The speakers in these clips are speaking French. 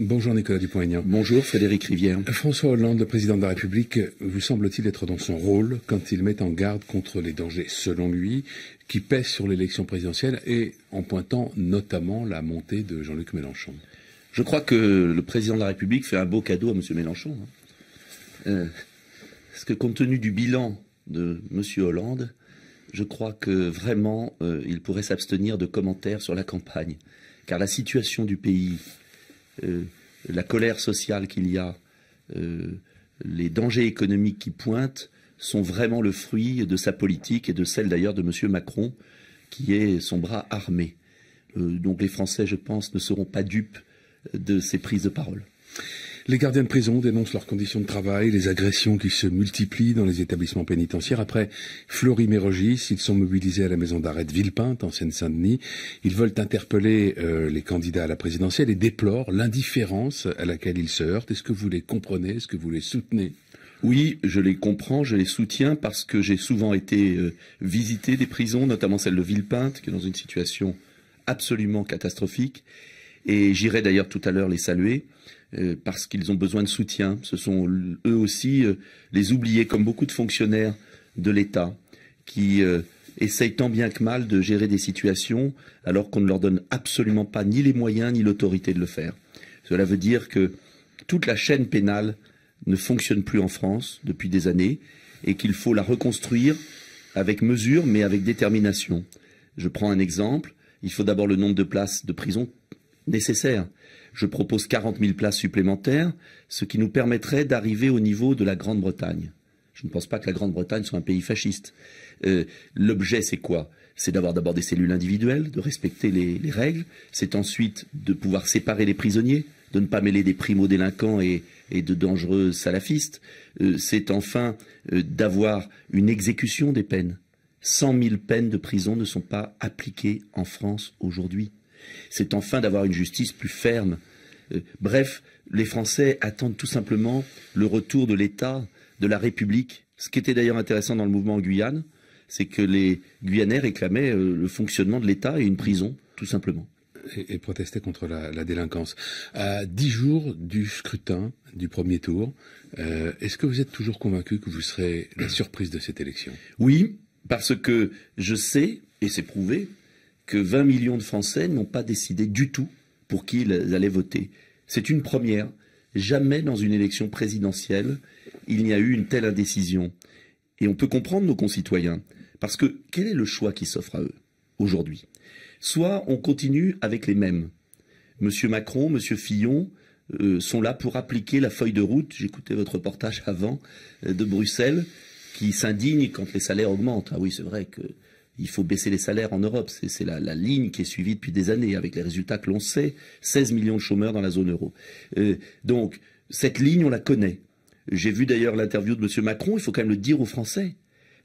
Bonjour Nicolas Dupont-Aignan. Bonjour Frédéric Rivière. François Hollande, le président de la République, vous semble-t-il être dans son rôle quand il met en garde contre les dangers, selon lui, qui pèsent sur l'élection présidentielle et en pointant notamment la montée de Jean-Luc Mélenchon Je crois que le président de la République fait un beau cadeau à M. Mélenchon. Hein. Euh, parce que compte tenu du bilan de M. Hollande, je crois que vraiment euh, il pourrait s'abstenir de commentaires sur la campagne. Car la situation du pays euh, la colère sociale qu'il y a, euh, les dangers économiques qui pointent, sont vraiment le fruit de sa politique et de celle d'ailleurs de M. Macron, qui est son bras armé. Euh, donc les Français, je pense, ne seront pas dupes de ces prises de parole. Les gardiens de prison dénoncent leurs conditions de travail, les agressions qui se multiplient dans les établissements pénitentiaires. Après Florimé mérogis ils sont mobilisés à la maison d'arrêt de Villepinte, en Seine-Saint-Denis. Ils veulent interpeller euh, les candidats à la présidentielle et déplorent l'indifférence à laquelle ils se heurtent. Est-ce que vous les comprenez Est-ce que vous les soutenez oui, je les comprends, je les soutiens parce que j'ai souvent été euh, visiter des prisons, notamment celle de Villepinte, qui est dans une situation absolument catastrophique. Et j'irai d'ailleurs tout à l'heure les saluer euh, parce qu'ils ont besoin de soutien. Ce sont eux aussi euh, les oubliés, comme beaucoup de fonctionnaires de l'État, qui euh, essayent tant bien que mal de gérer des situations alors qu'on ne leur donne absolument pas ni les moyens ni l'autorité de le faire. Cela veut dire que toute la chaîne pénale ne fonctionne plus en France depuis des années et qu'il faut la reconstruire avec mesure mais avec détermination. Je prends un exemple. Il faut d'abord le nombre de places de prison nécessaire. Je propose 40 000 places supplémentaires, ce qui nous permettrait d'arriver au niveau de la Grande-Bretagne. Je ne pense pas que la Grande-Bretagne soit un pays fasciste. Euh, l'objet, c'est quoi C'est d'avoir d'abord des cellules individuelles, de respecter les, règles. C'est ensuite de pouvoir séparer les prisonniers, de ne pas mêler des primo-délinquants et, de dangereux salafistes. Euh, c'est enfin euh, d'avoir une exécution des peines. 100 000 peines de prison ne sont pas appliquées en France aujourd'hui c'est enfin d'avoir une justice plus ferme. Euh, bref, les Français attendent tout simplement le retour de l'État, de la République. Ce qui était d'ailleurs intéressant dans le mouvement en Guyane, c'est que les Guyanais réclamaient euh, le fonctionnement de l'État et une prison, tout simplement. Et, protestaient contre la, délinquance. À dix jours du scrutin, du premier tour, euh, est-ce que vous êtes toujours convaincu que vous serez la surprise de cette élection Oui, parce que je sais, et c'est prouvé, que 20 millions de Français n'ont pas décidé du tout pour qui ils allaient voter. C'est une première. Jamais dans une élection présidentielle, il n'y a eu une telle indécision. Et on peut comprendre nos concitoyens, parce que quel est le choix qui s'offre à eux aujourd'hui Soit on continue avec les mêmes. Monsieur Macron, Monsieur Fillon euh, sont là pour appliquer la feuille de route. J'écoutais votre reportage avant euh, de Bruxelles qui s'indigne quand les salaires augmentent. Ah oui, c'est vrai que il faut baisser les salaires en Europe. C'est la, ligne qui est suivie depuis des années, avec les résultats que l'on sait. 16 millions de chômeurs dans la zone euro. Euh, donc, cette ligne, on la connaît. J'ai vu d'ailleurs l'interview de M. Macron, il faut quand même le dire aux Français.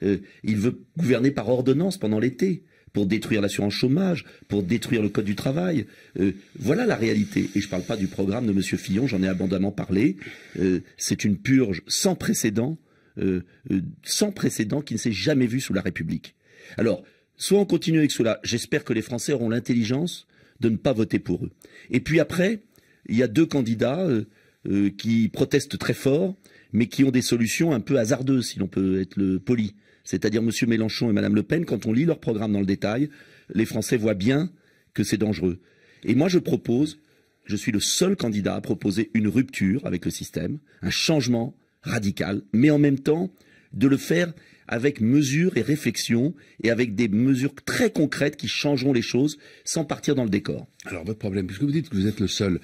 Euh, il veut gouverner par ordonnance pendant l'été, pour détruire l'assurance chômage, pour détruire le Code du travail. Euh, voilà la réalité. Et je ne parle pas du programme de M. Fillon, j'en ai abondamment parlé. C'est une purge sans précédent, sans précédent qui ne s'est jamais vue sous la République. Alors, soit on continue avec cela, j'espère que les Français auront l'intelligence de ne pas voter pour eux. Et puis après, il y a deux candidats euh, euh, qui protestent très fort, mais qui ont des solutions un peu hasardeuses, si l'on peut être poli. C'est-à-dire M. Mélenchon et Mme Le Pen, quand on lit leur programme dans le détail, les Français voient bien que c'est dangereux. Et moi, je propose, je suis le seul candidat à proposer une rupture avec le système, un changement radical, mais en même temps de le faire avec mesures et réflexions, et avec des mesures très concrètes qui changeront les choses sans partir dans le décor. Alors votre problème, puisque vous dites que vous êtes le seul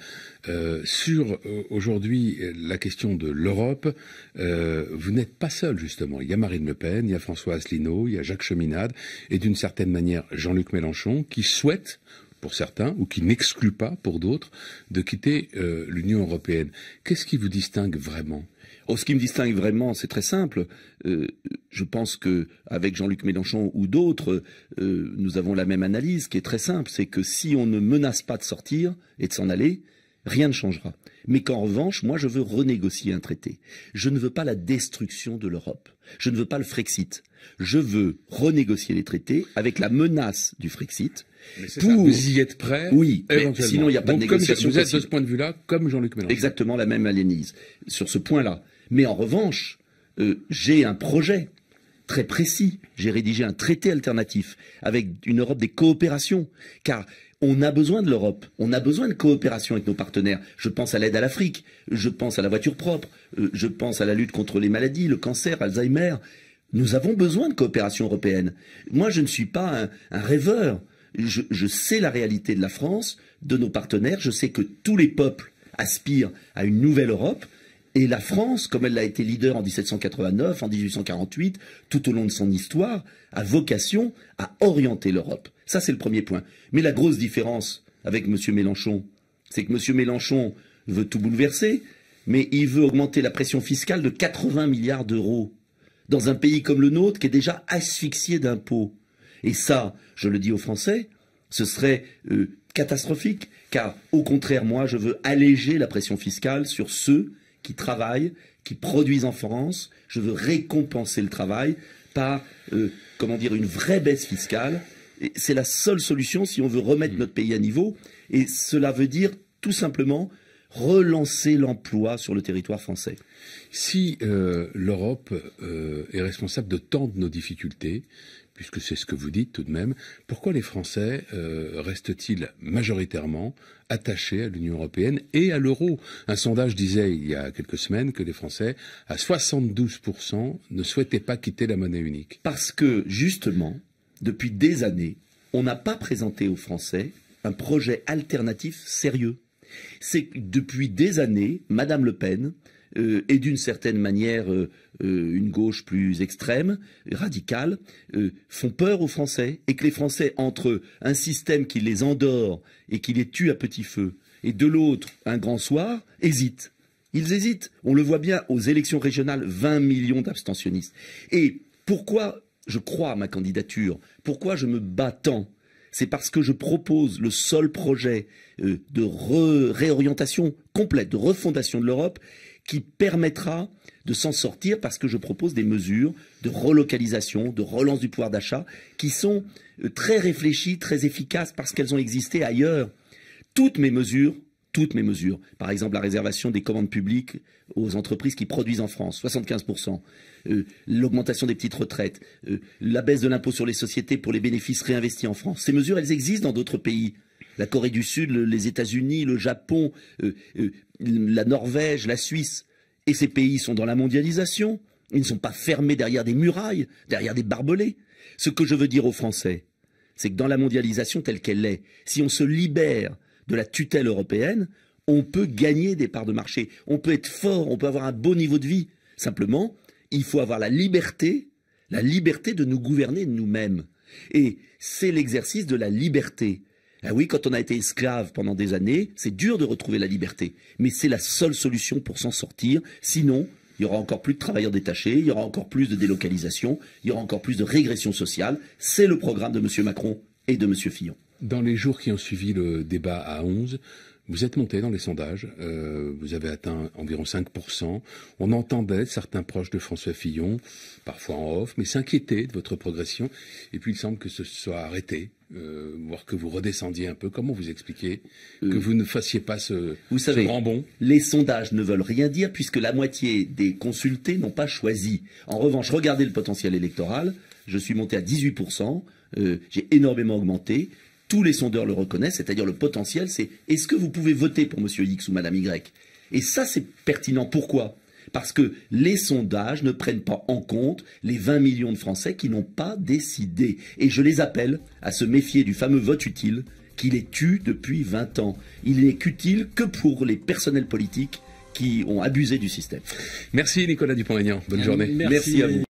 euh, sur euh, aujourd'hui la question de l'Europe, euh, vous n'êtes pas seul justement. Il y a Marine Le Pen, il y a François Asselineau, il y a Jacques Cheminade et d'une certaine manière Jean-Luc Mélenchon qui souhaite pour certains, ou qui n'exclut pas pour d'autres, de quitter l'Union européenne. Qu'est-ce qui vous distingue vraiment Oh, ce qui me distingue vraiment, c'est très simple. Euh, je pense que avec Jean-Luc Mélenchon ou d'autres, euh, nous avons la même analyse, qui est très simple, c'est que si on ne menace pas de sortir et de s'en aller, rien ne changera. Mais qu'en revanche, moi, je veux renégocier un traité. Je ne veux pas la destruction de l'Europe. Je ne veux pas le Frexit je veux renégocier les traités avec la menace du Frexit. vous y êtes prêt Oui, sinon il n'y a pas de négociation. vous êtes de ce point de vue-là, comme Jean-Luc Mélenchon. Exactement la même alénise sur ce point-là. Mais en revanche, euh, j'ai un projet très précis. J'ai rédigé un traité alternatif avec une Europe des coopérations, car on a besoin de l'Europe, on a besoin de coopération avec nos partenaires. Je pense à l'aide à l'Afrique, je pense à la voiture propre, euh, je pense à la lutte contre les maladies, le cancer, Alzheimer. Nous avons besoin de coopération européenne. Moi, je ne suis pas un, rêveur. Je, je, sais la réalité de la France, de nos partenaires. Je sais que tous les peuples aspirent à une nouvelle Europe. Et la France, comme elle l'a été leader en 1789, en 1848, tout au long de son histoire, a vocation à orienter l'Europe. Ça, c'est le premier point. Mais la grosse différence avec M. Mélenchon, c'est que M. Mélenchon veut tout bouleverser, mais il veut augmenter la pression fiscale de 80 milliards d'euros dans un pays comme le nôtre qui est déjà asphyxié d'impôts. Et ça, je le dis aux Français, ce serait euh, catastrophique, car au contraire, moi, je veux alléger la pression fiscale sur ceux qui travaillent, qui produisent en France. Je veux récompenser le travail par, euh, comment dire, une vraie baisse fiscale. C'est la seule solution si on veut remettre mmh. notre pays à niveau. Et cela veut dire tout simplement relancer l'emploi sur le territoire français. Si euh, l'Europe euh, est responsable de tant de nos difficultés, puisque c'est ce que vous dites tout de même, pourquoi les Français euh, restent-ils majoritairement attachés à l'Union européenne et à l'euro Un sondage disait il y a quelques semaines que les Français, à 72%, ne souhaitaient pas quitter la monnaie unique. Parce que, justement, depuis des années, on n'a pas présenté aux Français un projet alternatif sérieux c'est que depuis des années, Madame Le Pen euh, et d'une certaine manière euh, euh, une gauche plus extrême, radicale, font peur aux Français et que les Français, entre un système qui les endort et qui les tue à petit feu, et de l'autre, un grand soir, hésitent. Ils hésitent. On le voit bien aux élections régionales, 20 millions d'abstentionnistes. Et pourquoi je crois à ma candidature Pourquoi je me bats tant c'est parce que je propose le seul projet euh, de réorientation complète, de refondation de l'Europe, qui permettra de s'en sortir parce que je propose des mesures de relocalisation, de relance du pouvoir d'achat, qui sont euh, très réfléchies, très efficaces parce qu'elles ont existé ailleurs. Toutes mes mesures toutes mes mesures. Par exemple, la réservation des commandes publiques aux entreprises qui produisent en France, 75%. Euh, l'augmentation des petites retraites. Euh, la baisse de l'impôt sur les sociétés pour les bénéfices réinvestis en France. Ces mesures, elles existent dans d'autres pays. La Corée du Sud, les États-Unis, le Japon, euh, la Norvège, la Suisse. Et ces pays sont dans la mondialisation. Ils ne sont pas fermés derrière des murailles, derrière des barbelés. Ce que je veux dire aux Français, c'est que dans la mondialisation telle qu'elle est, si on se libère de la tutelle européenne, on peut gagner des parts de marché, on peut être fort, on peut avoir un beau niveau de vie. Simplement, il faut avoir la liberté, la liberté de nous gouverner nous-mêmes. Et c'est l'exercice de la liberté. Ah oui, quand on a été esclave pendant des années, c'est dur de retrouver la liberté. Mais c'est la seule solution pour s'en sortir. Sinon, il y aura encore plus de travailleurs détachés, il y aura encore plus de délocalisation, il y aura encore plus de régression sociale. C'est le programme de M. Macron et de M. Fillon. Dans les jours qui ont suivi le débat à 11, vous êtes monté dans les sondages, euh, vous avez atteint environ 5%. On entendait certains proches de François Fillon, parfois en off, mais s'inquiéter de votre progression. Et puis il semble que ce soit arrêté, euh, voire que vous redescendiez un peu. Comment vous expliquez que euh, vous ne fassiez pas ce, vous savez, grand Les sondages ne veulent rien dire puisque la moitié des consultés n'ont pas choisi. En revanche, regardez le potentiel électoral. Je suis monté à 18%. j'ai énormément augmenté. Tous les sondeurs le reconnaissent, c'est-à-dire le potentiel, c'est est-ce que vous pouvez voter pour M. X ou Mme Y Et ça, c'est pertinent. Pourquoi Parce que les sondages ne prennent pas en compte les 20 millions de Français qui n'ont pas décidé. Et je les appelle à se méfier du fameux vote utile qui les tue depuis 20 ans. Il n'est qu'utile que pour les personnels politiques qui ont abusé du système. Merci Nicolas Dupont-Aignan. Bonne journée. Merci, Merci à vous.